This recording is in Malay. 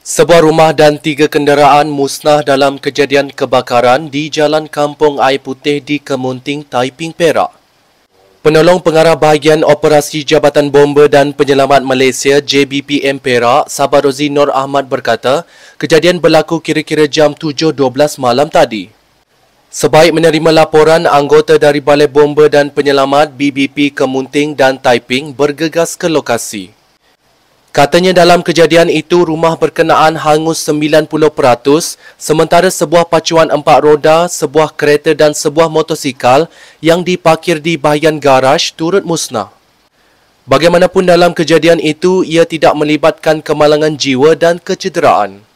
Sebuah rumah dan tiga kenderaan musnah dalam kejadian kebakaran di Jalan Kampung Air Putih di Kemunting, Taiping, Perak. Penolong Pengarah Bahagian Operasi Jabatan Bomber dan Penyelamat Malaysia JBPM Perak, Sabah Rozi Nur Ahmad berkata, kejadian berlaku kira-kira jam 7.12 malam tadi. Sebaik menerima laporan, anggota dari Balai Bomber dan Penyelamat BBP Kemunting dan Taiping bergegas ke lokasi. Katanya dalam kejadian itu rumah berkenaan hangus 90% sementara sebuah pacuan empat roda, sebuah kereta dan sebuah motosikal yang diparkir di bahagian garaj turut musnah. Bagaimanapun dalam kejadian itu ia tidak melibatkan kemalangan jiwa dan kecederaan.